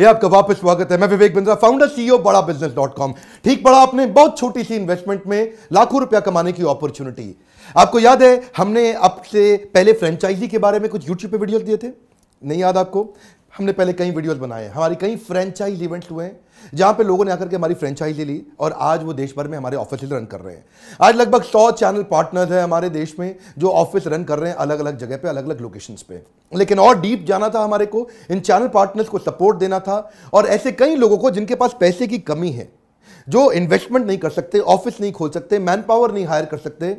ये आपका वापस स्वागत है मैं Vivek Bindra founder e CEO Bada Business dot com ठीक पड़ा आपने बहुत छोटी सी इन्वेस्टमेंट में लाखों रुपया कमाने की अपॉर्चुनिटी आपको याद है हमने आपसे पहले फ्रेंचाइजी के बारे में कुछ यूट्यूब पे वीडियो दिए थे नहीं याद आपको हमने पहले कई वीडियोस बनाए हैं हमारी कई फ्रेंचाइज इवेंट्स हुए हैं जहां पे लोगों ने आकर के हमारी फ्रेंचाइज ले ली और आज वो देश भर में हमारे ऑफिस रन कर रहे हैं आज लगभग सौ चैनल पार्टनर्स हैं हमारे देश में जो ऑफिस रन कर रहे हैं अलग अलग जगह पे अलग अलग लोकेशन पे लेकिन और डीप जाना था हमारे को इन चैनल पार्टनर्स को सपोर्ट देना था और ऐसे कई लोगों को जिनके पास पैसे की कमी है जो इन्वेस्टमेंट नहीं कर सकते ऑफिस नहीं खोल सकते मैन पावर नहीं हायर कर सकते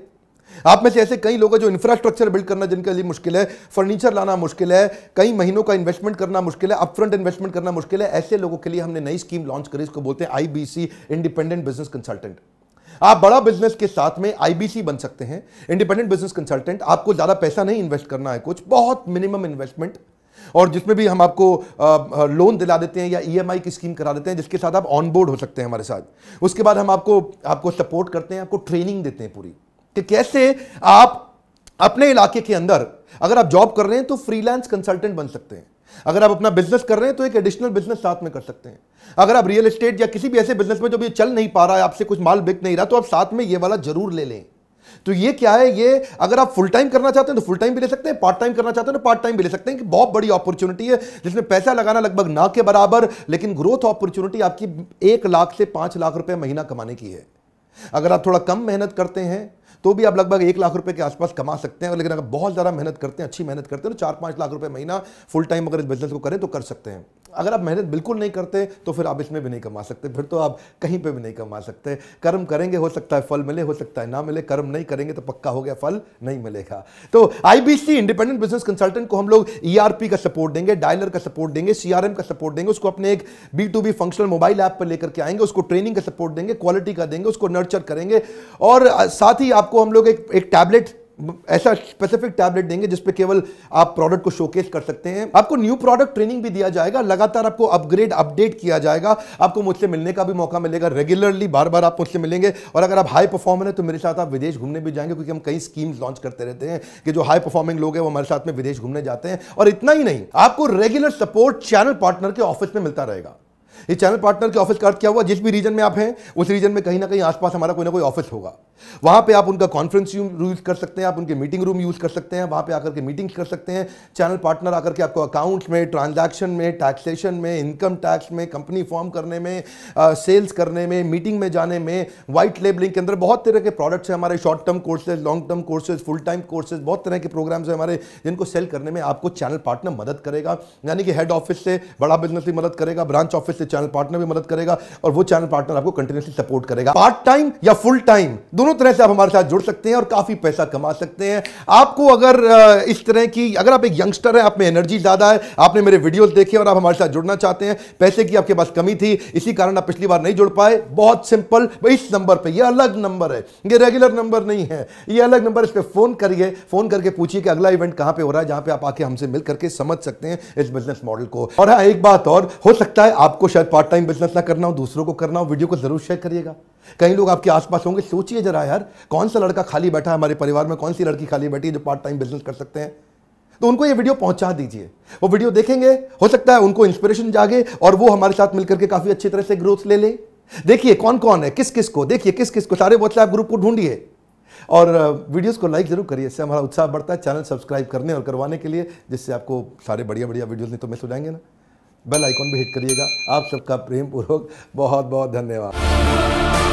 आप में से ऐसे कई लोग हैं जो इंफ्रास्ट्रक्चर बिल्ड करना जिनके लिए मुश्किल है फर्नीचर लाना मुश्किल है कई महीनों का इन्वेस्टमेंट करना मुश्किल है अपफ्रंट इन्वेस्टमेंट करना मुश्किल है ऐसे लोगों के लिए हमने नई स्कीम लॉन्च करी इसको बोलते हैं आईबीसी इंडिपेंडेंट बिजनेस कंसल्टेंट आप बड़ा बिजनेस के साथ में आईबीसी बन सकते हैं इंडिपेंडेंट बिजनेस कंसल्टेंट आपको ज़्यादा पैसा नहीं इन्वेस्ट करना है कुछ बहुत मिनिमम इन्वेस्टमेंट और जिसमें भी हम आपको लोन दिला देते हैं या ईएमआई e की स्कीम करा देते हैं जिसके साथ आप ऑनबोर्ड हो सकते हैं हमारे साथ उसके बाद हम आपको आपको सपोर्ट करते हैं आपको ट्रेनिंग देते हैं पूरी कि कैसे आप अपने इलाके के अंदर अगर आप जॉब कर रहे हैं तो फ्रीलांस कंसल्टेंट बन सकते हैं अगर आप अपना बिजनेस कर रहे हैं तो एक एडिशनल बिजनेस साथ में कर सकते हैं अगर आप रियल एस्टेट या किसी भी ऐसे बिजनेस में जो भी चल नहीं पा रहा है आपसे कुछ माल बिक नहीं रहा तो आप साथ में ये वाला जरूर ले लें तो ये क्या है ये अगर आप फुल टाइम करना चाहते हैं तो फुल टाइम भी ले सकते हैं पार्ट टाइम करना चाहते हैं तो पार्ट टाइम भी ले सकते हैं कि बहुत बड़ी अपॉर्चुनिटी है जिसमें पैसा लगाना लगभग ना के बराबर लेकिन ग्रोथ अपॉर्चुनिटी आपकी एक लाख से पांच लाख रुपए महीना कमाने की है अगर आप थोड़ा कम मेहनत करते हैं तो भी आप लगभग एक लाख रुपए के आसपास कमा सकते हैं लेकिन अगर बहुत ज़्यादा मेहनत करते हैं अच्छी मेहनत करते हैं तो चार पाँच लाख रुपए महीना फुल टाइम अगर इस बिजनेस को करें तो कर सकते हैं अगर आप मेहनत बिल्कुल नहीं करते तो फिर आप इसमें भी नहीं कमा सकते फिर तो आप कहीं पर भी नहीं कमा सकते कर्म करेंगे हो सकता है फल मिले हो सकता है ना मिले कर्म नहीं करेंगे तो पक्का हो गया फल नहीं मिलेगा तो आईबीसी इंडिपेंडेंट बिजनेस कंसल्टेंट को हम लोग ईआरपी e का सपोर्ट देंगे डायलर का सपोर्ट देंगे सीआरएम का सपोर्ट देंगे उसको अपने एक B to B functional mobile app पर लेकर के आएंगे उसको ट्रेनिंग का सपोर्ट देंगे क्वालिटी का देंगे उसको नर्चर करेंगे और साथ ही आप आपको हम लोग एक एक टैबलेट ऐसा स्पेसिफिक टैबलेट देंगे जिसपे केवल आप प्रोडक्ट को शोकेस कर सकते हैं आपको न्यू प्रोडक्ट ट्रेनिंग भी दिया जाएगा लगातार आपको अपग्रेड अपडेट किया जाएगा आपको मुझसे मिलने का भी मौका मिलेगा रेगुलरली बार बार आप मुझसे मिलेंगे और अगर आप हाई परफॉर्मर हैं तो मेरे साथ आप विदेश घूमने भी जाएंगे क्योंकि हम कई स्कीम्स लॉन्च करते रहते हैं कि जो हाई परफॉर्मिंग लोग हैं वो हमारे साथ में विदेश घूमने जाते हैं और इतना ही नहीं आपको रेगुलर सपोर्ट चैनल पार्टनर के ऑफिस में मिलता रहेगा ये चैनल पार्टनर के ऑफिस का अर्थ क्या हुआ जिस भी रीजन में आप हैं उस रीजन में कहीं ना कहीं आसपास हमारा कोई ना कोई ऑफिस होगा वहां पे आप उनका कॉन्फ्रेंस रूम यूज कर सकते हैं आप उनके मीटिंग रूम यूज कर सकते हैं वहां पे आकर के मीटिंग कर सकते हैं चैनल पार्टनर आकर के आपको अकाउंट्स में ट्रांजैक्शन में टैक्सेशन में इनकम टैक्स में कंपनी फॉर्म करने में आ, सेल्स करने में मीटिंग में जाने में व्हाइट लेबलिंग के अंदर बहुत तरह के प्रोडक्ट्स हैं हमारे short term courses long term courses full time courses बहुत तरह के प्रोग्राम्स हैं हमारे जिनको सेल करने में आपको चैनल पार्टनर मदद करेगा यानी कि हेड ऑफिस से बड़ा बिजनेस भी मदद करेगा ब्रांच ऑफिस से चैनल पार्टनर भी मदद करेगा और वो चैनल पार्टनर आपको कंटिन्यूसली सपोर्ट करेगा पार्ट टाइम या फुल टाइम दोनों तरह से आप हमारे साथ जुड़ सकते हैं और काफ़ी पैसा कमा सकते हैं आपको अगर इस तरह की अगर आप एक यंगस्टर हैं आप में एनर्जी ज़्यादा है आपने मेरे वीडियोस देखे और आप हमारे साथ जुड़ना चाहते हैं पैसे की आपके पास कमी थी इसी कारण आप पिछली बार नहीं जुड़ पाए बहुत सिंपल इस नंबर पर यह अलग नंबर है ये रेगुलर नंबर नहीं है ये अलग नंबर इस पर फ़ोन करिए फ़ोन करके पूछिए कि अगला इवेंट कहाँ पर हो रहा है जहाँ पर आप आके हमसे मिल करके समझ सकते हैं इस बिजनेस मॉडल को और हाँ एक बात और हो सकता है आपको शायद पार्ट टाइम बिजनेस ना करना हो दूसरों को करना हो वीडियो को ज़रूर शेयर करिएगा कई लोग आपके आसपास होंगे सोचिए जरा यार कौन सा लड़का खाली बैठा है हमारे परिवार में कौन सी लड़की खाली बैठी है जो पार्ट टाइम बिजनेस कर सकते हैं तो उनको ये वीडियो पहुंचा दीजिए वो वीडियो देखेंगे हो सकता है उनको इंस्पिरेशन जागे और वो हमारे साथ मिलकर के काफी अच्छी तरह से ग्रोथ ले ले देखिए कौन कौन है किस किस को देखिए किस किस को सारे व्हाट्सएप ग्रुप को ढूंढिए और वीडियोस को लाइक जरूर करिए इससे हमारा उत्साह बढ़ता है चैनल सब्सक्राइब करने और करवाने के लिए जिससे आपको सारे बढ़िया बढ़िया वीडियोस नहीं तो मिस हो जाएंगे ना बेल आइकॉन भी हिट करिएगा आप सबका प्रेम पूर्वक बहुत बहुत धन्यवाद